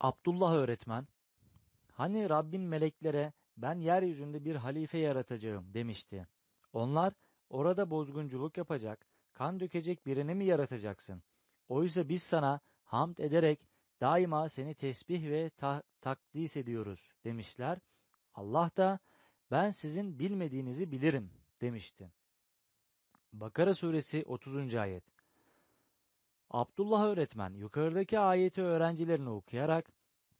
Abdullah öğretmen, hani Rabbin meleklere ben yeryüzünde bir halife yaratacağım demişti. Onlar orada bozgunculuk yapacak, kan dökecek birini mi yaratacaksın? Oysa biz sana hamd ederek daima seni tesbih ve ta- takdis ediyoruz demişler. Allah da ben sizin bilmediğinizi bilirim demişti. Bakara suresi 30. ayet. Abdullah öğretmen yukarıdaki ayeti öğrencilerine okuyarak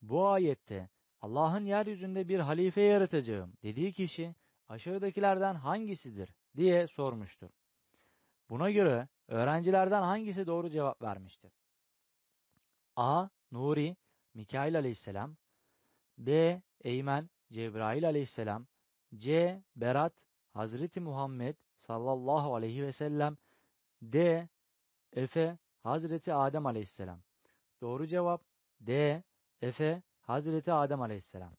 bu ayette Allah'ın yeryüzünde bir halife yaratacağım dediği kişi aşağıdakilerden hangisidir diye sormuştur. Buna göre öğrencilerden hangisi doğru cevap vermiştir? A. Nuri, Mikail aleyhisselam. B. Eymen, Cebrail aleyhisselam. C. Berat, Hazreti Muhammed sallallahu aleyhi ve sellem. D. Efe, Hazreti Adem aleyhisselam. Doğru cevap D. Efe, Hazreti Adem aleyhisselam.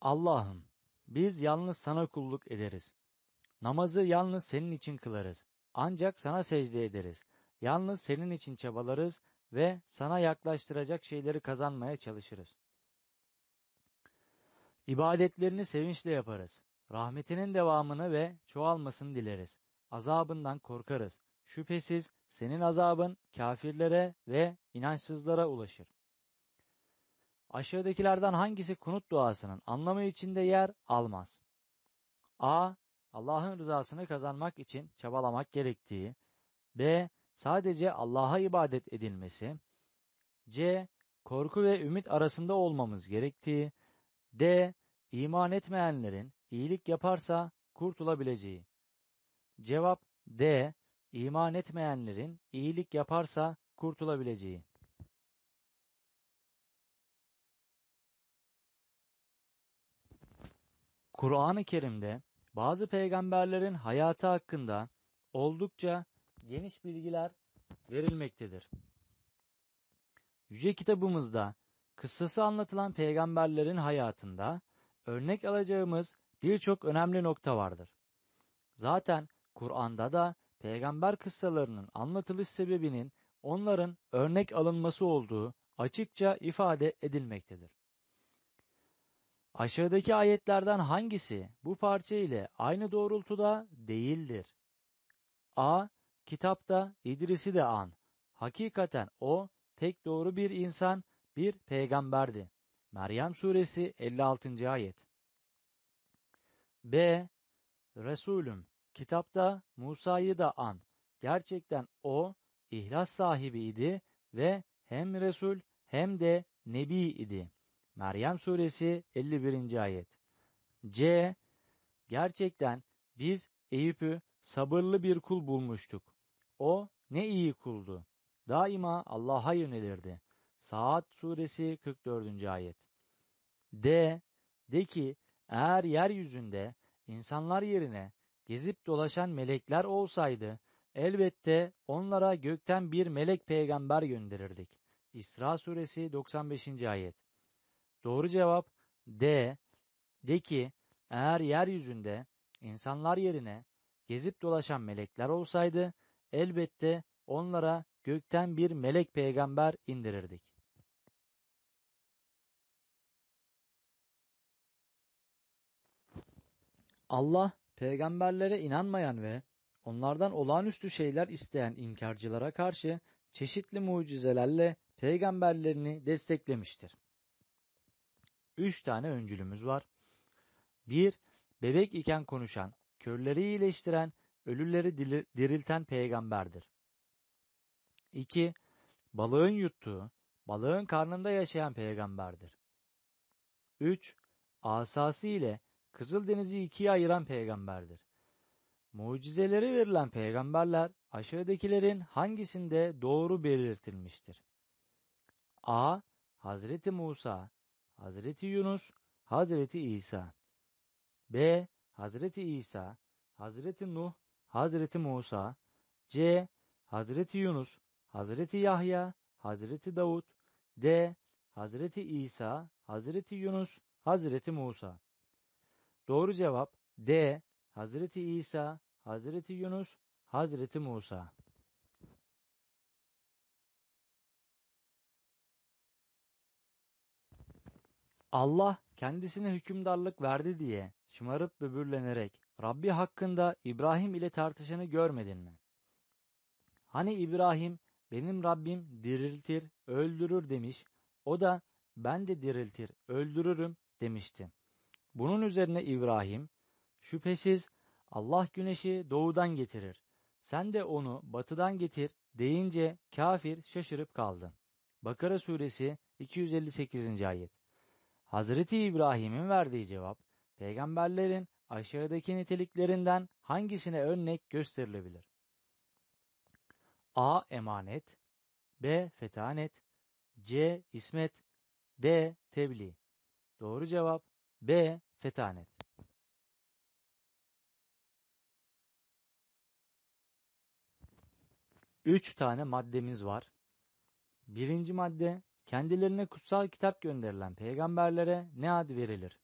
Allah'ım biz yalnız sana kulluk ederiz. Namazı yalnız senin için kılarız. Ancak sana secde ederiz. Yalnız senin için çabalarız ve sana yaklaştıracak şeyleri kazanmaya çalışırız. İbadetlerini sevinçle yaparız. Rahmetinin devamını ve çoğalmasını dileriz. Azabından korkarız. Şüphesiz senin azabın kafirlere ve inançsızlara ulaşır. Aşağıdakilerden hangisi kunut duasının anlamı içinde yer almaz? A. Allah'ın rızasını kazanmak için çabalamak gerektiği, B. Sadece Allah'a ibadet edilmesi, C. Korku ve ümit arasında olmamız gerektiği, D. İman etmeyenlerin iyilik yaparsa kurtulabileceği. Cevap D. İman etmeyenlerin iyilik yaparsa kurtulabileceği. Kur'an-ı Kerim'de bazı peygamberlerin hayatı hakkında oldukça geniş bilgiler verilmektedir. Yüce kitabımızda kıssası anlatılan peygamberlerin hayatında örnek alacağımız birçok önemli nokta vardır. Zaten Kur'an'da da peygamber kıssalarının anlatılış sebebinin onların örnek alınması olduğu açıkça ifade edilmektedir. Aşağıdaki ayetlerden hangisi bu parça ile aynı doğrultuda değildir? A. Kitapta İdris'i de an. Hakikaten o pek doğru bir insan, bir peygamberdi. Meryem suresi 56. ayet. B. Resulüm, kitapta Musa'yı da an. Gerçekten o ihlas sahibiydi ve hem Resul hem de Nebi idi. Meryem suresi 51. ayet. C. Gerçekten biz Eyüp'ü sabırlı bir kul bulmuştuk. O ne iyi kuldu. Daima Allah'a yönelirdi. Saat suresi 44. ayet. D. De ki eğer yeryüzünde insanlar yerine gezip dolaşan melekler olsaydı elbette onlara gökten bir melek peygamber gönderirdik. İsra suresi 95. ayet. Doğru cevap D. De ki eğer yeryüzünde insanlar yerine gezip dolaşan melekler olsaydı elbette onlara gökten bir melek peygamber indirirdik. Allah peygamberlere inanmayan ve onlardan olağanüstü şeyler isteyen inkarcılara karşı çeşitli mucizelerle peygamberlerini desteklemiştir. Üç tane öncülümüz var. Bir, bebek iken konuşan, körleri iyileştiren, ölüleri dirilten peygamberdir. İki, balığın yuttuğu, balığın karnında yaşayan peygamberdir. Üç, asası ile Kızıldeniz'i ikiye ayıran peygamberdir. Mucizeleri verilen peygamberler aşağıdakilerin hangisinde doğru belirtilmiştir? A. Hazreti Musa Hazreti Yunus, Hazreti İsa. B. Hazreti İsa, Hazreti Nuh, Hazreti Musa. C. Hazreti Yunus, Hazreti Yahya, Hazreti Davud. D. Hazreti İsa, Hazreti Yunus, Hazreti Musa. Doğru cevap D. Hazreti İsa, Hazreti Yunus, Hazreti Musa. Allah kendisine hükümdarlık verdi diye şımarıp böbürlenerek Rabbi hakkında İbrahim ile tartışanı görmedin mi? Hani İbrahim benim Rabbim diriltir, öldürür demiş. O da ben de diriltir, öldürürüm demişti. Bunun üzerine İbrahim şüphesiz Allah güneşi doğudan getirir. Sen de onu batıdan getir deyince kafir şaşırıp kaldı. Bakara suresi 258. ayet Hazreti İbrahim'in verdiği cevap, peygamberlerin aşağıdaki niteliklerinden hangisine örnek gösterilebilir? A. Emanet B. Fetanet C. Hizmet D. Tebliğ Doğru cevap B. Fetanet Üç tane maddemiz var. Birinci madde kendilerine kutsal kitap gönderilen peygamberlere ne ad verilir?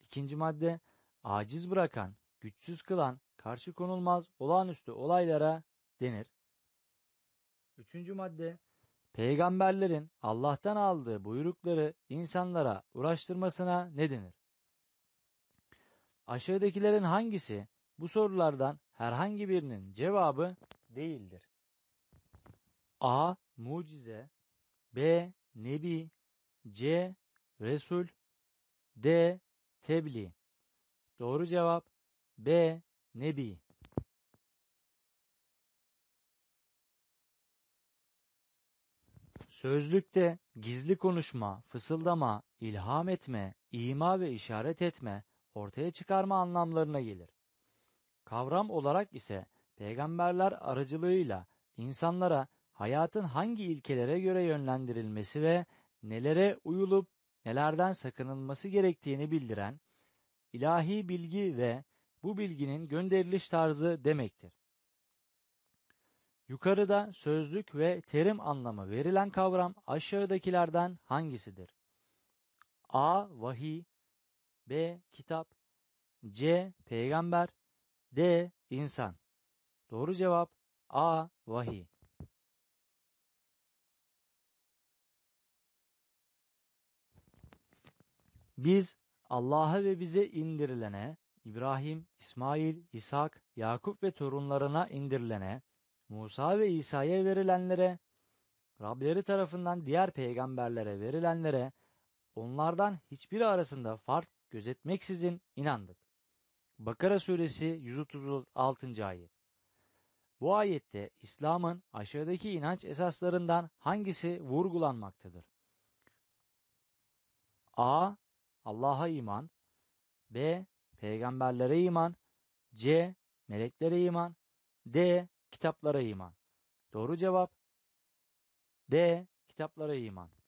İkinci madde, aciz bırakan, güçsüz kılan, karşı konulmaz olağanüstü olaylara denir. Üçüncü madde, peygamberlerin Allah'tan aldığı buyrukları insanlara uğraştırmasına ne denir? Aşağıdakilerin hangisi bu sorulardan herhangi birinin cevabı değildir? A. Mucize B. Nebi C. Resul D. Tebliğ Doğru cevap B. Nebi Sözlükte gizli konuşma, fısıldama, ilham etme, ima ve işaret etme, ortaya çıkarma anlamlarına gelir. Kavram olarak ise peygamberler aracılığıyla insanlara hayatın hangi ilkelere göre yönlendirilmesi ve nelere uyulup nelerden sakınılması gerektiğini bildiren ilahi bilgi ve bu bilginin gönderiliş tarzı demektir. Yukarıda sözlük ve terim anlamı verilen kavram aşağıdakilerden hangisidir? A. Vahiy B. Kitap C. Peygamber D. İnsan Doğru cevap A. Vahiy Biz Allah'a ve bize indirilene, İbrahim, İsmail, İshak, Yakup ve torunlarına indirilene, Musa ve İsa'ya verilenlere, Rableri tarafından diğer peygamberlere verilenlere, onlardan hiçbir arasında fark gözetmeksizin inandık. Bakara suresi 136. ayet Bu ayette İslam'ın aşağıdaki inanç esaslarından hangisi vurgulanmaktadır? A. Allah'a iman. B. Peygamberlere iman. C. Meleklere iman. D. Kitaplara iman. Doğru cevap D. Kitaplara iman.